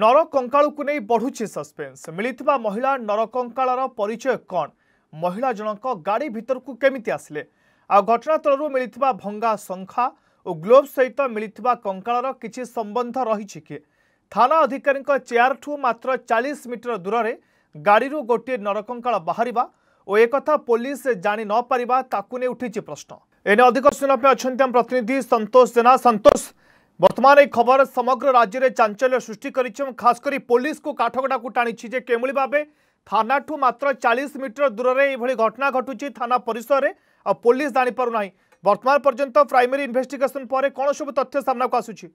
ନରକଙ୍କାଳକୁ ନେଇ ବଢ଼ୁଛି ସସ୍ପେନ୍ସ ମିଳିଥିବା ମହିଳା ନରକଙ୍କାଳର ପରିଚୟ କ'ଣ ମହିଳା ଜଣଙ୍କ ଗାଡ଼ି ଭିତରକୁ କେମିତି ଆସିଲେ ଆଉ ଘଟଣାସ୍ଥଳରୁ ମିଳିଥିବା ଭଙ୍ଗା ଶଙ୍ଖା ଓ ଗ୍ଲୋଭ୍ ସହିତ ମିଳିଥିବା କଙ୍କାଳର କିଛି ସମ୍ବନ୍ଧ ରହିଛି କି ଥାନା ଅଧିକାରୀଙ୍କ ଚେୟାରଠୁ ମାତ୍ର ଚାଳିଶ ମିଟର ଦୂରରେ ଗାଡ଼ିରୁ ଗୋଟିଏ ନରକଙ୍କାଳ ବାହାରିବା ଓ ଏକଥା ପୋଲିସ ଜାଣି ନପାରିବା ତାକୁ ନେଇ ଉଠିଛି ପ୍ରଶ୍ନ ଏନେ ଅଧିକ ଶୁଣିବା ପାଇଁ ଅଛନ୍ତି ଆମ ପ୍ରତିନିଧି ସନ୍ତୋଷ ଜେନା ସନ୍ତୋଷ ବର୍ତ୍ତମାନ ଏହି ଖବର ସମଗ୍ର ରାଜ୍ୟରେ ଚାଞ୍ଚଲ୍ୟ ସୃଷ୍ଟି କରିଛି ଏବଂ ଖାସ୍ କରି ପୋଲିସକୁ କାଠଗଡ଼ାକୁ ଟାଣିଛି ଯେ କେଉଁଭଳି ଭାବେ ଥାନାଠୁ ମାତ୍ର ଚାଳିଶ ମିଟର ଦୂରରେ ଏଭଳି ଘଟଣା ଘଟୁଛି ଥାନା ପରିସରରେ ଆଉ ପୋଲିସ ଜାଣିପାରୁନାହିଁ ବର୍ତ୍ତମାନ ପର୍ଯ୍ୟନ୍ତ ପ୍ରାଇମେରୀ ଇନଭେଷ୍ଟିଗେସନ ପରେ କ'ଣ ସବୁ ତଥ୍ୟ ସାମ୍ନାକୁ ଆସୁଛି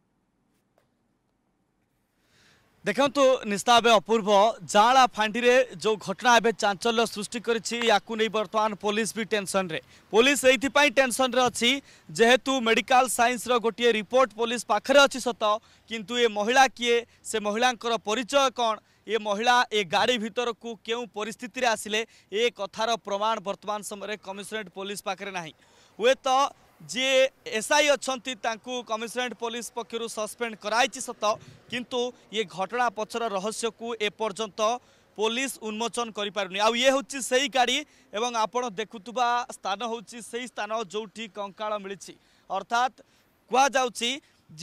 ଦେଖନ୍ତୁ ନିଶା ଏବେ ଅପୂର୍ବ ଜାଁଳା ଫାଣ୍ଡିରେ ଯେଉଁ ଘଟଣା ଏବେ ଚାଞ୍ଚଲ୍ୟ ସୃଷ୍ଟି କରିଛି ୟାକୁ ନେଇ ବର୍ତ୍ତମାନ ପୋଲିସ ବି ଟେନସନରେ ପୋଲିସ ଏଇଥିପାଇଁ ଟେନସନରେ ଅଛି ଯେହେତୁ ମେଡିକାଲ ସାଇନ୍ସର ଗୋଟିଏ ରିପୋର୍ଟ ପୋଲିସ ପାଖରେ ଅଛି ସତ କିନ୍ତୁ ଏ ମହିଳା କିଏ ସେ ମହିଳାଙ୍କର ପରିଚୟ କ'ଣ ଏ ମହିଳା ଏ ଗାଡ଼ି ଭିତରକୁ କେଉଁ ପରିସ୍ଥିତିରେ ଆସିଲେ ଏ କଥାର ପ୍ରମାଣ ବର୍ତ୍ତମାନ ସମୟରେ କମିଶନରେଟ୍ ପୋଲିସ ପାଖରେ ନାହିଁ ହୁଏତ ଯିଏ ଏସ୍ଆଇ ଅଛନ୍ତି ତାଙ୍କୁ କମିଶନରେଟ୍ ପୋଲିସ ପକ୍ଷରୁ ସସ୍ପେଣ୍ଡ କରାଯାଇଛି ସତ କିନ୍ତୁ ଏ ଘଟଣା ପଛର ରହସ୍ୟକୁ ଏପର୍ଯ୍ୟନ୍ତ ପୋଲିସ ଉନ୍ମୋଚନ କରିପାରୁନି ଆଉ ଇଏ ହେଉଛି ସେଇ ଗାଡ଼ି ଏବଂ ଆପଣ ଦେଖୁଥିବା ସ୍ଥାନ ହେଉଛି ସେଇ ସ୍ଥାନ ଯେଉଁଠି କଙ୍କାଳ ମିଳିଛି ଅର୍ଥାତ୍ କୁହାଯାଉଛି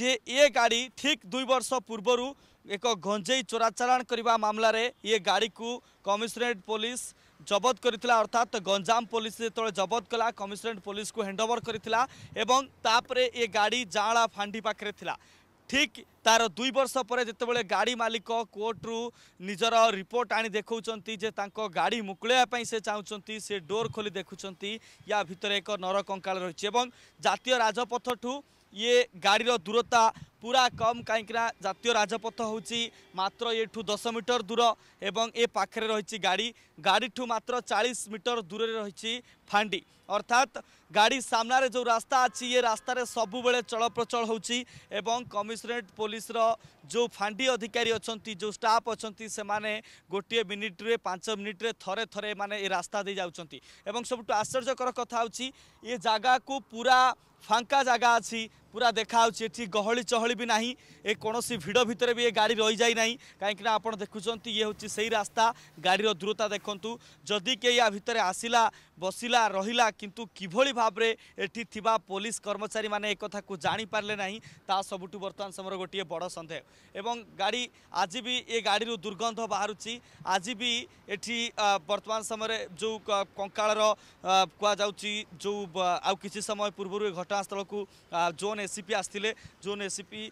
ଯେ ଏ ଗାଡ଼ି ଠିକ୍ ଦୁଇ ବର୍ଷ ପୂର୍ବରୁ ଏକ ଗଞ୍ଜେଇ ଚୋରାଚାଲାଣ କରିବା ମାମଲାରେ ଇଏ ଗାଡ଼ିକୁ କମିଶନରେଟ୍ ପୋଲିସ ଜବତ କରିଥିଲା ଅର୍ଥାତ୍ ଗଞ୍ଜାମ ପୋଲିସ ଯେତେବେଳେ ଜବତ କଲା କମିଶନରେଟ୍ ପୋଲିସକୁ ହ୍ୟାଣ୍ଡଓଭର କରିଥିଲା ଏବଂ ତାପରେ ଏ ଗାଡ଼ି ଜାଁଳା ଫାଣ୍ଡି ପାଖରେ ଥିଲା ଠିକ୍ তার দুই বর্ষ পরে যেতবে গাড়ি মালিক কোর্টরু নিজের রিপোর্ট আনি দেখুম যে তাঁক গাড়ি মুকুড়াইবা সে চাহুমান সে ডোর খোলি দেখুম ইয়া ভিতরে এক নরকঙ্কাল রয়েছে এবং জাতীয় রাজপথঠু ইয়ে গাড়ির দূরতা পুরা কম কাইকি না জাতীয় রাজপথ হচ্ছে মাত্র এঠু দশ মিটর দূর এবং এ পাখে রয়েছে গাড়ি গাড়িঠু মাত্র চাশ মিটর দূরে রয়েছে ফাঁডি অর্থাৎ গাড়ি সামনে যে রাস্তা আছে এ রাস্তার সবুলে চলপ্রচল হচ্ছে এবং কমিশনরেট পুলিশর যে ফাঁডি অধিকারী অনেক যে স্টাফ অনেক সে গোটিয়ে মিনিট্রে পাঁচ মিনিট্রে থরে থরে মানে এ রাস্তা দিয়ে যাচ্ছেন এবং সবুঠু আশ্চর্যকর কথা হচ্ছে এ জায়গা পুরা ফাঙ্কা জায়গা আছে পুরা দেখা হচ্ছে এটি গহলি চহলি বি না এ কোণী ভিড় ভিতরে বি এ গাড়ি রই যাই না কিনা আপনার দেখুম ইয়ে হচ্ছে সেই রাস্তা গাড়ির দূরতা দেখন্তু যদি কে ইয়া ভিতরে আসিলা বসিলা রহিলা কিন্তু কিভাবে ভাবে এটি থিবা পুলিশ কর্মচারী মানে এ কথা জাঁপারে না তা সবুঠু বর্তমান সময় গোটি বড় সন্দেহ এবং গাড়ি আজি বি এ গাড়ি দুর্গন্ধ বাহুচি আজি বি এটি বর্তমান সময় যে কঙ্কাড়র কুয়া যাচ্ছি যে আছে সময় পূর্ব ঘটনা ଘଟଣାସ୍ଥଳକୁ ଜୋନ୍ ଏସିପି ଆସିଥିଲେ ଜୋନ୍ ଏସିପି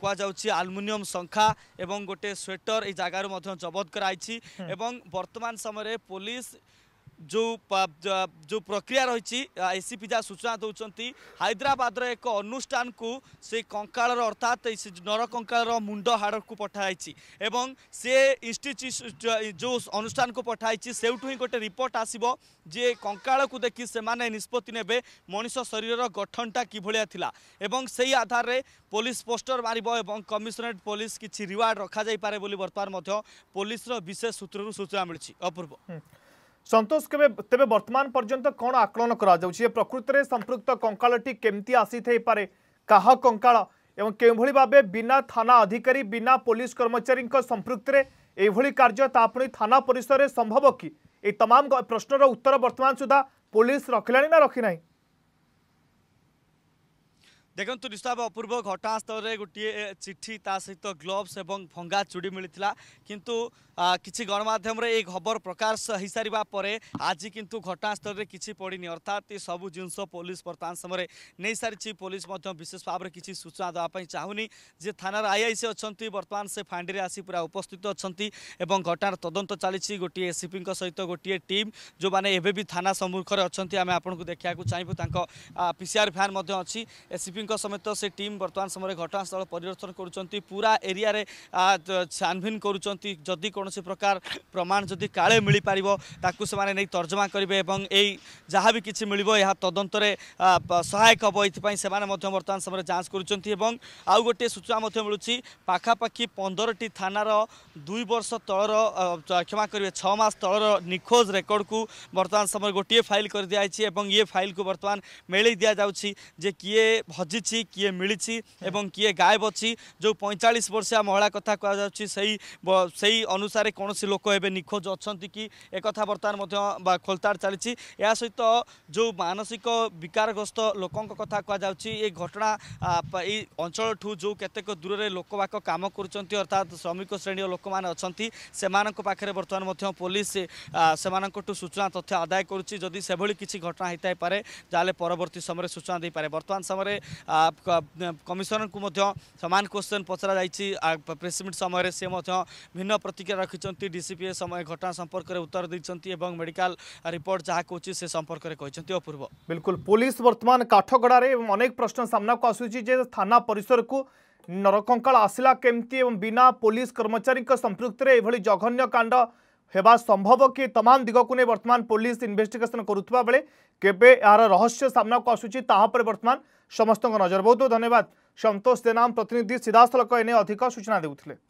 କୁହାଯାଉଛି ଆଲୁମିନିୟମ ଶଙ୍ଖା ଏବଂ ଗୋଟେ ସ୍ୱେଟର এই জায়গার মধ্য জবত করা এবং বর্তমান সময়ে পুলিশ ଯେଉଁ ଯେଉଁ ପ୍ରକ୍ରିୟା ରହିଛି ଏସି ପିଜା ସୂଚନା ଦେଉଛନ୍ତି ହାଇଦ୍ରାବାଦର ଏକ ଅନୁଷ୍ଠାନକୁ ସେ କଙ୍କାଳର ଅର୍ଥାତ୍ ସେ ନରକଙ୍କାଳର ମୁଣ୍ଡ ହାଡ଼କୁ ପଠାଯାଇଛି ଏବଂ ସେ ଇନଷ୍ଟିଚ୍ୟୁଟ ଯେଉଁ ଅନୁଷ୍ଠାନକୁ ପଠାଯାଇଛି ସେଉଠୁ ହିଁ ଗୋଟେ ରିପୋର୍ଟ ଆସିବ ଯେ କଙ୍କାଳକୁ ଦେଖି ସେମାନେ ନିଷ୍ପତ୍ତି ନେବେ ମଣିଷ ଶରୀରର ଗଠନଟା କିଭଳିଆ ଥିଲା ଏବଂ ସେହି ଆଧାରରେ ପୋଲିସ ପୋଷ୍ଟର ମାରିବ ଏବଂ କମିଶନରେଟ୍ ପୋଲିସ କିଛି ରିୱାର୍ଡ଼ ରଖାଯାଇପାରେ ବୋଲି ବର୍ତ୍ତମାନ ମଧ୍ୟ ପୋଲିସର ବିଶେଷ ସୂତ୍ରରୁ ସୂଚନା ମିଳିଛି ଅପୂର୍ବ সন্তোষ কেবে তেবে বর্তমান পর্যন্ত কোণ আকলন করা যাচ্ছে এ প্রকৃতরে সম্পৃক্ত কঙ্কালটি কেমতি আসিথাইপারে কাহ কঙ্কাল এবং কেউভাবে ভাবে বিনা থানা অধিকারী বিনা পুলিশ কর্মচারী সম্পৃক্তরে এইভাবে কার্য তা পুঁ থানা পরিসরের সম্ভব কি এই তমাম প্রশ্নর উত্তর বর্তমান সুদ্ধা পুলিশ রখিলা না রখি না देख्नु निश्चा अपूर्व घटनास्थलले गोटी चिठी ता सहित ग्लोभ्स ए भङा चुडी मिले गणमाम खबर प्रकाश हुसार परे आज कि घटनास्थल पढि अर्थात सब जिस पुलिस वर्तन समय सिक्छ पोलिस विशेष भावी सूचना दबाई चाहनु जे थान र आइआइसि अहिले बर्तमान आसी पूरा उपस्थित अहिले ए घटना तद चालो एससिपिङ सहित टीम जो एना सम्मुखर अहिले आम आपणको देखाएको चाहिँ पिसिआर फ्यान एसीपी ସମେତ ସେ ଟିମ୍ ବର୍ତ୍ତମାନ ସମୟରେ ଘଟଣାସ୍ଥଳ ପରିଦର୍ଶନ କରୁଛନ୍ତି ପୁରା ଏରିଆରେ ଛାନଭିନ୍ କରୁଛନ୍ତି ଯଦି କୌଣସି ପ୍ରକାର ପ୍ରମାଣ ଯଦି କାଳେ ମିଳିପାରିବ ତାକୁ ସେମାନେ ନେଇ ତର୍ଜମା କରିବେ ଏବଂ ଏଇ ଯାହା ବି କିଛି ମିଳିବ ଏହା ତଦନ୍ତରେ ସହାୟକ ହେବ ଏଥିପାଇଁ ସେମାନେ ମଧ୍ୟ ବର୍ତ୍ତମାନ ସମୟରେ ଯାଞ୍ଚ କରୁଛନ୍ତି ଏବଂ ଆଉ ଗୋଟିଏ ସୂଚନା ମଧ୍ୟ ମିଳୁଛି ପାଖାପାଖି ପନ୍ଦରଟି ଥାନାର ଦୁଇ ବର୍ଷ ତଳର କ୍ଷମା କରିବେ ଛଅ ମାସ ତଳର ନିଖୋଜ ରେକର୍ଡ଼କୁ ବର୍ତ୍ତମାନ ସମୟରେ ଗୋଟିଏ ଫାଇଲ୍ କରିଦିଆଯାଇଛି ଏବଂ ଇଏ ଫାଇଲ୍କୁ ବର୍ତ୍ତମାନ ମେଳେଇ ଦିଆଯାଉଛି ଯେ କିଏ ହଜି ବଞ୍ଚିଛି କିଏ ମିଳିଛି ଏବଂ କିଏ ଗାଏବ ଅଛି ଯେଉଁ ପଇଁଚାଳିଶ ବର୍ଷିଆ ମହିଳା କଥା କୁହାଯାଉଛି ସେଇ ସେଇ ଅନୁସାରେ କୌଣସି ଲୋକ ଏବେ ନିଖୋଜ ଅଛନ୍ତି କି ଏକଥା ବର୍ତ୍ତମାନ ମଧ୍ୟ ବା ଖୋଲତାଡ଼ ଚାଲିଛି ଏହା ସହିତ ଯେଉଁ ମାନସିକ ବିକାରଗ୍ରସ୍ତ ଲୋକଙ୍କ କଥା କୁହାଯାଉଛି ଏ ଘଟଣା ଏଇ ଅଞ୍ଚଳଠୁ ଯେଉଁ କେତେକ ଦୂରରେ ଲୋକବାକ କାମ କରୁଛନ୍ତି ଅର୍ଥାତ୍ ଶ୍ରମିକ ଶ୍ରେଣୀର ଲୋକମାନେ ଅଛନ୍ତି ସେମାନଙ୍କ ପାଖରେ ବର୍ତ୍ତମାନ ମଧ୍ୟ ପୋଲିସ ସେମାନଙ୍କଠୁ ସୂଚନା ତଥ୍ୟ ଆଦାୟ କରୁଛି ଯଦି ସେଭଳି କିଛି ଘଟଣା ହୋଇଥାଇପାରେ ତାହେଲେ ପରବର୍ତ୍ତୀ ସମୟରେ ସୂଚନା ଦେଇପାରେ ବର୍ତ୍ତମାନ ସମୟରେ कमिशनर को सामान क्वेश्चन पचरा जा प्रेसमिट समय से भिन्न प्रतिक्रिया रखिंट डीसीपीए समय घटना संपर्क में उत्तर देखते मेडिका रिपोर्ट जहाँ कौन से संपर्क में कहते अपूर्व बिल्कुल पुलिस वर्तमान काठगड़े अनेक प्रश्न सामना को आसूसी थाना परिसर को नरकंका आसला केमती बिना पुलिस कर्मचारी संप्रक्त यह जघन्य कांड होगा संभव कि तमाम दिगक नहीं बर्तमान पुलिस इनभेटिगेसन करुवा बेले केवे रहस्य सामना को आसूसी ताप बर्तमान समस्त नजर बहुत बहुत धन्यवाद सतोष देनाम प्रतिनिधि सीधास्थल एने अधिक सूचना देते